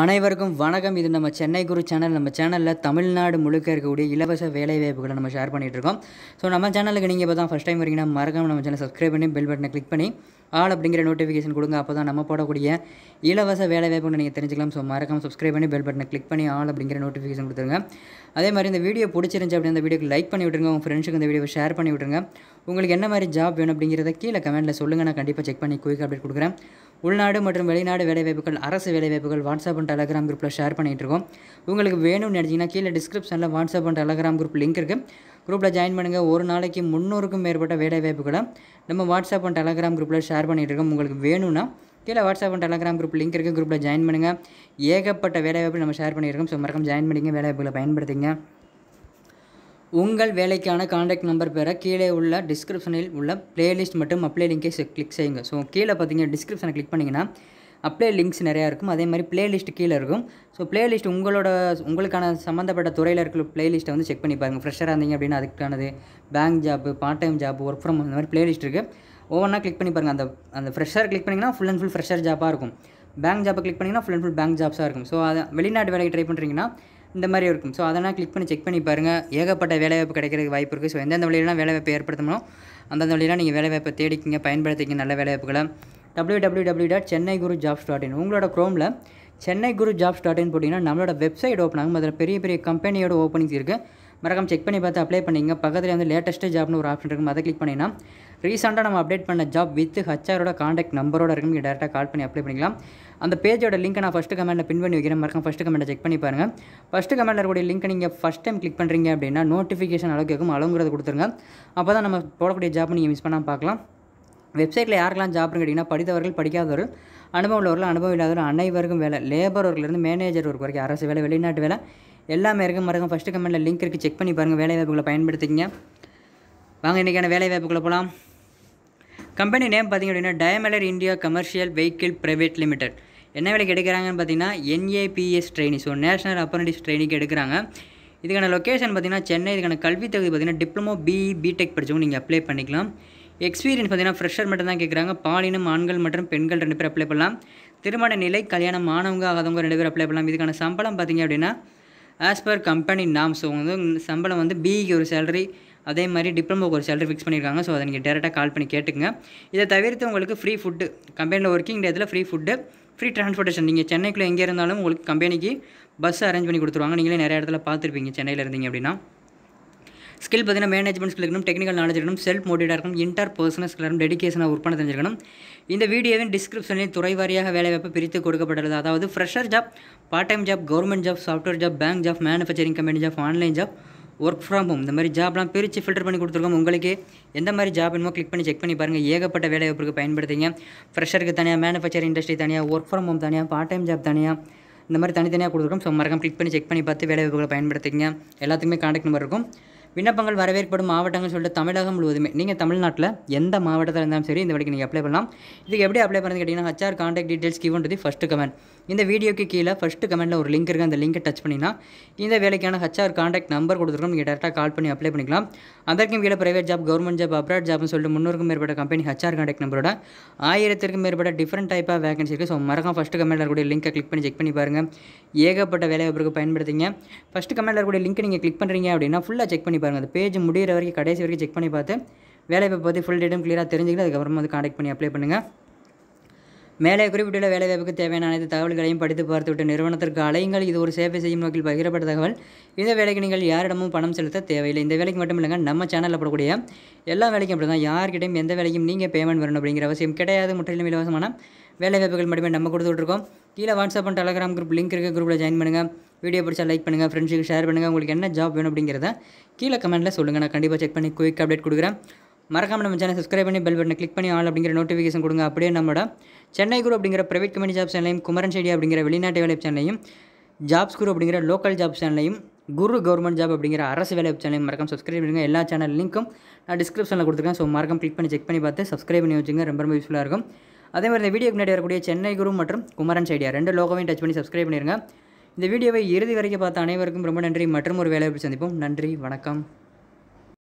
அனைவருக்கும் வணக்கம் இது நம்ம சென்னை குரு சேனல் நம்ம சேனலில் தமிழ்நாடு முழுக்க இருக்கக்கூடிய இலவச வாய்ப்புகளை நம்ம ஷேர் பண்ணிகிட்ருக்கோம் ஸோ நம்ம சேனலுக்கு நீங்கள் இப்போ தான் ஃபஸ்ட் டைம் வரீங்கன்னா மறக்காமல் நம்ம சேனல் சப்ஸ்கிரைப் பண்ணி பெல் பட்டனை கிளிக் பண்ணி ஆல் அப்படிங்கிற நோட்டிஃபிகேஷன் கொடுங்க அப்போ தான் நம்ம போடக்கூடிய இலவச வேலைவாய்ப்புன்னு நீங்கள் தெரிஞ்சுக்கலாம் ஸோ மறக்காமல் சப்ஸ்கிரைப் பண்ணி பெல் பட்டனை கிளிக் பண்ணி ஆல் அப்படிங்கிற நோட்டிஃபிகேஷன் கொடுத்துருங்க அதே மாதிரி இந்த வீடியோ பிடிச்சிருந்துச்சி அப்படி அந்த வீடியோக்கு லைக் பண்ணி விட்டுருங்க உங்கள் ஃப்ரெண்ட்ஸுக்கு இந்த வீடியோ ஷேர் பண்ணி விட்டுருங்க உங்களுக்கு என்ன மாதிரி ஜாப் வேணும் அப்படிங்கிறத கீழே கமெண்ட்டில் சொல்லுங்கள் நான் கண்டிப்பாக செக் பண்ணி குயிக்காக அப்டேட் கொடுக்குறேன் உள்நாடு மற்றும் வெளிநாடு வேலைவாய்ப்புகள் அரசு வேலைவாய்ப்புகள் வாட்ஸ்அப் அண்ட் டெலகிராம் குரூப்பில் ஷேர் பண்ணிகிட்டு இருக்கோம் உங்களுக்கு வேணும்னு நினச்சிங்கன்னா கீழே டிஸ்கிரிப்ஷனில் WhatsApp and Telegram group link இருக்குது குரூப்பில் ஜாயின் பண்ணுங்கள் ஒரு நாளைக்கு முந்நூறுக்கும் மேற்பட்ட வேலைவாய்ப்புகளை நம்ம வாட்ஸ்அப் அண்ட் டெலகிராம் குரூப்பில் ஷேர் பண்ணிகிட்டு இருக்கோம் உங்களுக்கு வேணும்னா கீழே WhatsApp and Telegram group link இருக்குது குரூப்பில் ஜாயின் பண்ணுங்கள் ஏகப்பட்ட வேலைவாய்ப்பு நம்ம ஷேர் பண்ணியிருக்கோம் ஸோ மறக்காம ஜாயின் பண்ணிங்க வேலைவாய்ப்புகளை பயன்படுத்திங்க உங்கள் வேலைக்கான காண்டாக்ட் நம்பர் பெற கீழே உள்ள டிஸ்கிரிப்ஷனில் உள்ள பிளேலிஸ்ட் மட்டும் அப்ளை லிங்கை கிளிக் செய்யுங்க ஸோ கீழே பார்த்தீங்கன்னா டிஸ்கிரிப்ஷனை கிளிக் பண்ணிங்கன்னா அப்ளை லிங்க்ஸ் நிறையா இருக்கும் அதே மாதிரி பிளேலிஸ்ட் கீழே இருக்கும் ஸோ பிளேலிஸ்ட் உங்களோட உங்களுக்கான சம்மந்தப்பட்ட துறையில் இருக்கிற பிளேலிஸ்ட்டை வந்து செக் பண்ணி பாருங்கள் ஃப்ரெஷ்ஷாக இருந்தீங்க அப்படின்னா அதுக்கானது bank job part time job work from இந்த மாதிரி பிளேலிஸ்ட் இருக்குது ஒவ்வொன்றா கிளிக் பண்ணி பாருங்கள் அந்த அந்த ஃப்ரெஷ்ஷாக கிளிக் பண்ணிங்கன்னா ஃபுல் அண்ட் ஃபுல் ஃப்ரெஷ்ஷர் ஜாப்பாக இருக்கும் பேங்க் ஜாப்பை கிளிக் பண்ணிங்கன்னா ஃபுல் அண்ட் ஃபுல் பேங்க் ஜாப்ஸாக இருக்கும் ஸோ அதை வெளிநாட்டு வேலைக்கு ட்ரை பண்ணுறீங்கன்னா இந்த மாதிரி இருக்கும் ஸோ அதெல்லாம் கிளிக் பண்ணி செக் பண்ணி பாருங்கள் ஏகப்பட்ட வேலைவாய்ப்பு கிடைக்கிறதுக்கு வாய்ப்பு இருக்குது ஸோ எந்தெந்த வழியெல்லாம் வேலைவாய்ப்பு ஏற்படுத்தணும் அந்தந்த வழியெல்லாம் நீங்கள் வேலைவாய்ப்பை தேடிக்கிங்க பயன்படுத்திக்க நல்ல வேலைவாய்ப்புகளை W W W dot Chennai Guru jobs dot in உங்களோட க்ரோமில் Chennai Guru jobs dot in போட்டிங்கன்னா நம்மளோட வெப்சைட் ஓப்பன் ஆகும் அதில் பெரிய பெரிய கம்பெனியோட ஓப்பனிங்ஸ் இருக்குது மறக்காமல் செக் பண்ணி பார்த்து அப்ளை பண்ணிங்க பக்கத்தில் வந்து லேட்டஸ்ட்டு ஜாப்னு ஒரு ஆப்ஷன் இருக்கும் அதை கிளிக் பண்ணிங்கன்னா ரீசெண்டாக நம்ம அப்டேட் பண்ண ஜாப் வித் ஹச்ஆரோட காண்டாக்ட் நம்பரோட இருக்கும் நீங்கள் டேரெக்டாக கால் பண்ணி அப்ளை பண்ணிக்கலாம் அந்த பேஜோட லிங்க்கை நான் ஃபஸ்ட்டு கமெண்ட்டில் பின் பண்ணி வைக்கிற மறக்காம ஃபஸ்ட்டு கமெண்ட்டை செக் பண்ணி பாருங்கள் ஃபஸ்ட்டு கமெண்ட்டில் கூடிய லிங்க்கை நீங்கள் ஃபஸ்ட் டைம் கிளிக் பண்ணுறீங்க அப்படின்னா நோட்டிஃபிகேஷன் அளவுக்கு இருக்கும் அளவுங்கிறத கொடுத்துருங்க அப்போ தான் நம்ம போடக்கூடிய ஜாப் நீங்கள் மிஸ் பண்ணாமல் பார்க்கலாம் வெப்சைட்டில் யாருக்கெல்லாம் ஜாப்னு கேட்டிங்கன்னா படித்தவர்கள் படிக்காதவர்கள் அனுபவம் உள்ளவர்கள் அனுபவம் இல்லாதவர்கள் அனைவருக்கும் வேலை லேபர் மேனேஜர் ஒர்க் வரைக்கும் அரசு வேலை வெளிநாட்டு வேலை எல்லாமே இருக்கும் மறக்கும் ஃபஸ்ட்டு கமெண்ட்டில் லிங்க் இருக்குது செக் பண்ணி பாருங்கள் வேலை வாய்ப்புகளை பயன்படுத்திக்கிங்க வாங்க இன்றைக்கான வேலை வாய்ப்புகளை போகலாம் கம்பெனி நேம் பார்த்திங்க அப்படின்னா Daimler India commercial vehicle private limited என்ன வேலைக்கு எடுக்கிறாங்கன்னு பார்த்தீங்கன்னா NAPS trainee so national apprentice training எடுக்கிறாங்க இதுக்கான லொக்கேஷன் பார்த்திங்கன்னா சென்னை இதுக்கான கல்வி தகுதி பார்த்திங்கன்னா டிப்ளமோ பிஇ பிடெக் படித்தவங்க நீங்கள் அப்ளை பண்ணிக்கலாம் எக்ஸ்பீரியன்ஸ் பார்த்திங்கன்னா ஃப்ரெஷர் மட்டும் தான் கேட்குறாங்க பாலினம் ஆண்கள் மற்றும் பெண்கள் ரெண்டு பேர் அப்ளை பண்ணலாம் திருமண நிலை கல்யாணம் மாணவங்க ஆகாதவங்க ரெண்டு பேர் அப்ளை பண்ணலாம் இதுக்கான சம்பளம் பார்த்திங்க அப்படின்னா ஆஸ் பர் கம்பெனி நாம் ஸோ வந்து சம்பளம் வந்து பிஇக்கு ஒரு சேலரி அதே மாதிரி டிப்ளமோக்கு ஒரு சேலரி ஃபிக்ஸ் பண்ணியிருக்காங்க ஸோ அதை நீங்கள் டேரெக்டாக கால் பண்ணி கேட்டுங்க இதை தவிர்த்து உங்களுக்கு ஃப்ரீ ஃபுட்டு கம்பெனியில் ஒர்க்கிங் டேத்தில் ஃப்ரீ ஃபுட்டு ஃப்ரீ ட்ரான்ஸ்போர்டேஷன் நீங்கள் சென்னைக்குள்ளே எங்கே இருந்தாலும் உங்களுக்கு கம்பெனிக்கு பஸ் அரேஞ்ச் பண்ணி கொடுத்துருவாங்க நீங்களே நிறைய இடத்துல பார்த்துருப்பீங்க சென்னையில் இருந்தீங்க அப்படின்னா ஸ்கில் பார்த்திங்கன்னா மேனேஜ்மெண்ட் ஸ்கில் இருக்கணும் டெக்னிக்கல் நாலேஜ் இருக்கணும் செல்ஃப் மோட்டிவாக இருக்கணும் இன்டர் பர்சனல் ஸ்கில் இருக்கும் டெடிக்கேஷனாக ஒர்க் தெரிஞ்சிருக்கணும் இந்த வீடியோவின் டிஸ்கிரிப்ஷனில் துறை வாரியாக வேலைவாய்ப்பு பிரித்து கொடுக்கப்படுறது அதாவது fresher job part time job government job software job bank job manufacturing company job online job work from home இந்த மாதிரி ஜாப்லாம் பிரித்து ஃபில்டர் பண்ணி கொடுத்துருக்கோம் உங்களுக்கு எந்த மாதிரி ஜாப் என்னமோ கிளிக் பண்ணி செக் பண்ணி பாருங்கள் ஏகப்பட்ட வேலை வாய்ப்புக்கு பயன்படுத்திங்க ஃப்ரெஷருக்கு தனியாக மேனுஃபேக்சர் இண்டஸ்ட்ரி தனியாக ஒர்க் ஃப்ரம் ஹோம் தனியாக பார்ட் டைம் ஜாப் தனியாக இந்த மாதிரி தனித்தனியாக கொடுத்துருக்கோம் ஸோ மறக்காம கிளிக் பண்ணி செக் பண்ணி பார்த்து வேலை வாய்ப்புகளை பயன்படுத்திங்க எல்லாத்துக்குமே காண்டக்ட் நம்பர் இருக்கும் விண்ணப்பங்கள் வரவேற்படும் மாவட்டங்கள் சொல்லிட்டு தமிழகம் முழுவதுமே நீங்கள் தமிழ்நாட்டில் எந்த மாவட்டத்தில் இருந்தாலும் சரி இந்த வரைக்கும் நீங்கள் அப்ளை பண்ணலாம் இதுக்கு எப்படி அப்ளை பண்ணுறது கேட்டிங்கன்னா HR contact details given to the first comment இந்த வீடியோக்கு கீழே ஃபஸ்ட்டு கமெண்ட்டில் ஒரு லிங்க் இருக்குது அந்த லிங்கை டச் பண்ணிங்கன்னா இந்த வேலைக்கான ஹச்ஆர் காண்டாக்ட் நம்பர் கொடுத்துருக்கோம் நீங்கள் டேரெக்டாக கால் பண்ணி அப்ளை பண்ணிக்கலாம் அதற்கும் கீழே private job government job abroad ஜாப்னு சொல்லிட்டு முன்னூறுக்கும் மேற்பட்ட கம்பெனி ஹச்ஆர் காண்டாக்ட் நம்பரோட ஆயிரத்திற்கும் மேற்பட்ட டிஃப்ரெண்ட் டைப்பாக வேகன்சி இருக்குது ஸோ மறக்காம ஃபஸ்ட்டு கமெண்ட்டில் இருக்கக்கூடிய லிங்க்கை கிளிக் பண்ணி செக் பண்ணி பாருங்கள் ஏகப்பட்ட வேலை வாய்ப்புக்கு பயன்படுத்திங்க ஃபஸ்ட்டு கமெண்ட்டில் இருக்கக்கூடிய லிங்க் நீங்கள் கிளிக் பண்ணுறீங்க அப்படின்னா ஃபுல்லாக செக் பண்ணி பாருங்கள் அந்த பேஜ் முடிகிற வரைக்கும் கடைசி வரைக்கும் செக் பண்ணி பார்த்து வேலையை பற்றி ஃபுல் டீட்டெயில் கிளியராக தெரிஞ்சுக்கிட்டு அதுக்கப்புறமா வந்து காண்டாக்ட் பண்ணி அப்ளை பண்ணுங்கள் மேலே குறிப்பிட்டுள்ள வேலைவாய்ப்புக்கு தேவையான அனைத்து தகவல்களையும் படித்து பார்த்துவிட்டு நிறுவனத்திற்கு அலையுங்கள் இது ஒரு சேவை செய்யும் நோக்கில் பகிரப்பட்ட தகவல் இந்த வேலைக்கு நீங்கள் யாரிடமும் பணம் செலுத்த தேவையில்லை இந்த வேலைக்கு மட்டும் இல்லைங்க நம்ம சேனலில் போடக்கூடிய எல்லா வேலைக்கும் அப்படி தான் யார்கிட்டையும் எந்த வேலைக்கும் நீங்கள் பேமெண்ட் வரணும் அப்படிங்கிற அவசியம் கிடையாது முற்றிலும் இலவசமான வேலைவாய்ப்புகள் மட்டுமே நம்ம கொடுத்துட்ருக்கோம் கீழே WhatsApp and Telegram group link இருக்க குரூப்பில் ஜாயின் பண்ணுங்கள் வீடியோ பிடிச்சா லைக் பண்ணுங்கள் ஃப்ரெண்ட்ஸுக்கு ஷேர் பண்ணுங்கள் உங்களுக்கு என்ன ஜாப் வேணும் அப்படிங்கிறத கீழே கமெண்ட்டில் சொல்லுங்கள் நான் கண்டிப்பாக செக் பண்ணி குயிக் அப்டேட் கொடுக்குறேன் மறக்காம நம்ம சேனல் சப்ஸ்கிரைப் பண்ணி பெல் பட்டனை கிளிக் பண்ணி ஆள் அப்படிங்கிற நோட்டிஃபிகேஷன் கொடுங்க அப்படியே நம்மளோட சென்னை குரூப் அப்படிங்கிற பிரைவேட் கம்பெனி ஜாப் சேனலையும் குமரன் செடி அப்படிங்கிற வெளிநாட்டு வேலை சேனலையும் ஜாப்ஸ் குரூப் அப்படிங்கிற லோக்கல் ஜாப் சேனலையும் குரு கவர்மெண்ட் ஜாப் அப்படிங்கிற அரசு வேலை சேனலையும் மறக்காம சப்ஸ்கிரைப் பண்ணுங்க எல்லா சேனல் லிங்க்கும் நான் டிஸ்கிரிப்ஷனில் கொடுத்துருக்கேன் ஸோ மறக்காம கிளிக் பண்ணி செக் பண்ணி பார்த்து சப்ஸ்கிரைப் பண்ணி வச்சுங்க ரொம்ப ரொம்ப யூஸ்ஃபுல்லாக இருக்கும் அதே மாதிரி இந்த வீடியோ முன்னாடி வரக்கூடிய சென்னை குரு மற்றும் குமரன் சைடியா ரெண்டு லோகவையும் டச் பண்ணி சப்ஸ்கிரைப் பண்ணிடுங்க இந்த வீடியோவை இறுதி வரைக்கும் பார்த்த அனைவருக்கும் ரொம்ப நன்றி மற்றும் ஒரு வேலைவாய்ப்பு சந்திப்போம் நன்றி வணக்கம்